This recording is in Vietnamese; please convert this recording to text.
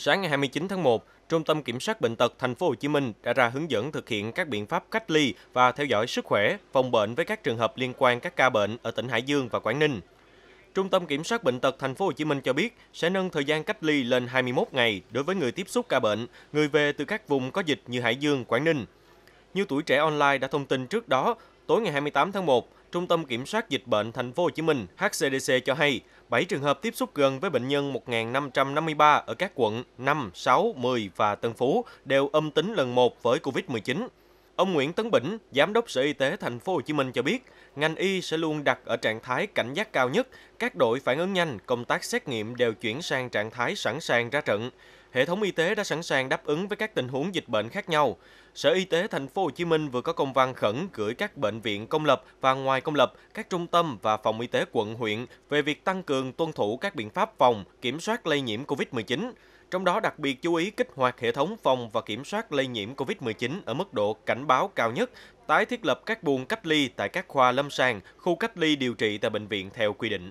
Sáng ngày 29 tháng 1, Trung tâm Kiểm soát bệnh tật thành phố Hồ Chí Minh đã ra hướng dẫn thực hiện các biện pháp cách ly và theo dõi sức khỏe, phòng bệnh với các trường hợp liên quan các ca bệnh ở tỉnh Hải Dương và Quảng Ninh. Trung tâm Kiểm soát bệnh tật thành phố Hồ Chí Minh cho biết sẽ nâng thời gian cách ly lên 21 ngày đối với người tiếp xúc ca bệnh, người về từ các vùng có dịch như Hải Dương, Quảng Ninh. Như tuổi trẻ online đã thông tin trước đó, Tối ngày 28 tháng 1, Trung tâm Kiểm soát Dịch bệnh Thành phố Hồ Chí Minh HCDC cho hay 7 trường hợp tiếp xúc gần với bệnh nhân 1.553 ở các quận 5, 6, 10 và Tân Phú đều âm tính lần 1 với COVID-19. Ông Nguyễn Tấn Bỉnh, Giám đốc Sở Y tế Thành phố Hồ Chí Minh cho biết, ngành y sẽ luôn đặt ở trạng thái cảnh giác cao nhất. Các đội phản ứng nhanh, công tác xét nghiệm đều chuyển sang trạng thái sẵn sàng ra trận. Hệ thống y tế đã sẵn sàng đáp ứng với các tình huống dịch bệnh khác nhau. Sở Y tế Thành phố Hồ Chí Minh vừa có công văn khẩn gửi các bệnh viện công lập và ngoài công lập, các trung tâm và phòng y tế quận huyện về việc tăng cường tuân thủ các biện pháp phòng, kiểm soát lây nhiễm COVID-19. Trong đó đặc biệt chú ý kích hoạt hệ thống phòng và kiểm soát lây nhiễm COVID-19 ở mức độ cảnh báo cao nhất, tái thiết lập các buồng cách ly tại các khoa lâm sàng, khu cách ly điều trị tại bệnh viện theo quy định.